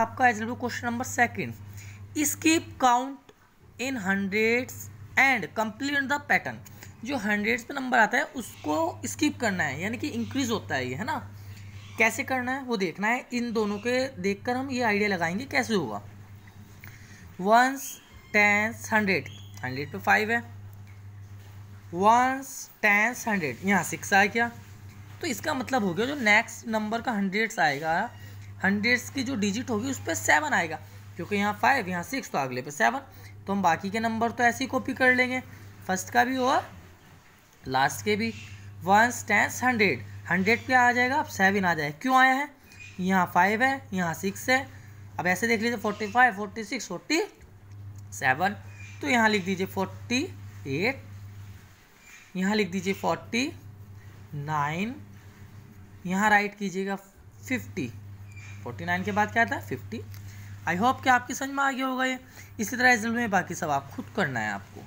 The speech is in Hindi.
आपका एज question number second skip count in hundreds and complete the pattern जो हंड्रेड्स पे नंबर आता है उसको स्कीप करना है यानी कि इंक्रीज होता है ये है ना कैसे करना है वो देखना है इन दोनों के देखकर हम ये आइडिया लगाएंगे कैसे होगा वंस टेंस हंड्रेड हंड्रेड पे फाइव है वंस टेंस हंड्रेड यहाँ सिक्स आ गया तो इसका मतलब हो गया जो नेक्स्ट नंबर का हंड्रेड्स आएगा हंड्रेड्स की जो डिजिट होगी उस पर सेवन आएगा क्योंकि यहाँ फाइव यहाँ सिक्स तो अगले पे सेवन तो हम बाकी के नंबर तो ऐसे ही कॉपी कर लेंगे फर्स्ट का भी और लास्ट के भी वंस टेंस हंड्रेड हंड्रेड पे आ जाएगा अब सेवन आ जाएगा क्यों आया है यहाँ फाइव है यहाँ सिक्स है अब ऐसे देख लीजिए forty five forty six forty seven तो यहाँ लिख दीजिए फोर्टी एट यहाँ लिख दीजिए फोर्टी नाइन यहाँ राइट कीजिएगा फिफ्टी फोर्टी नाइन के बाद क्या था फिफ्टी आई होप कि आपकी समझ में आ गया होगा ये इसी तरह रिजल्ट में बाकी सब आप खुद करना है आपको